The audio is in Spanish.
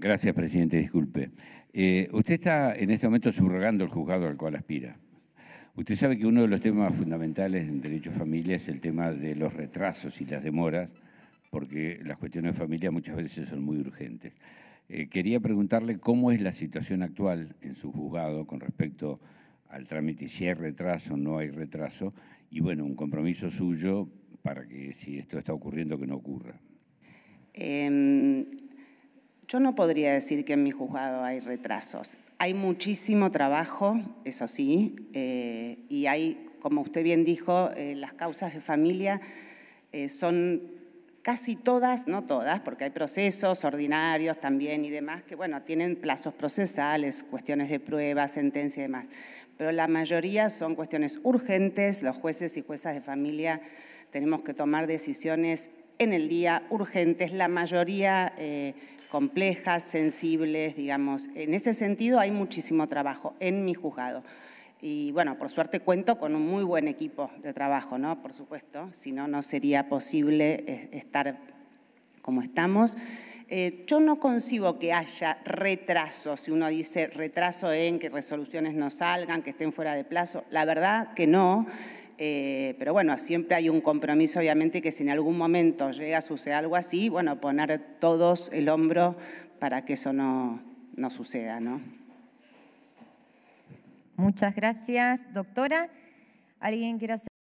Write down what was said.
Gracias, presidente, disculpe. Eh, usted está en este momento subrogando el juzgado al cual aspira. Usted sabe que uno de los temas fundamentales en derecho de familia es el tema de los retrasos y las demoras, porque las cuestiones de familia muchas veces son muy urgentes. Eh, quería preguntarle cómo es la situación actual en su juzgado con respecto al trámite, y si hay retraso, no hay retraso, y bueno, un compromiso suyo para que si esto está ocurriendo, que no ocurra. Em, yo no podría decir que en mi juzgado hay retrasos. Hay muchísimo trabajo, eso sí, eh, y hay, como usted bien dijo, eh, las causas de familia eh, son casi todas, no todas, porque hay procesos ordinarios también y demás, que bueno, tienen plazos procesales, cuestiones de prueba, sentencia y demás. Pero la mayoría son cuestiones urgentes, los jueces y juezas de familia tenemos que tomar decisiones en el día urgentes, la mayoría eh, complejas, sensibles, digamos. En ese sentido hay muchísimo trabajo en mi juzgado. Y bueno, por suerte cuento con un muy buen equipo de trabajo, ¿no? Por supuesto, si no, no sería posible eh, estar como estamos. Eh, yo no concibo que haya retraso, si uno dice retraso en que resoluciones no salgan, que estén fuera de plazo. La verdad que no pero bueno, siempre hay un compromiso, obviamente, que si en algún momento llega a suceder algo así, bueno, poner todos el hombro para que eso no, no suceda, ¿no? Muchas gracias, doctora. ¿Alguien quiere hacer?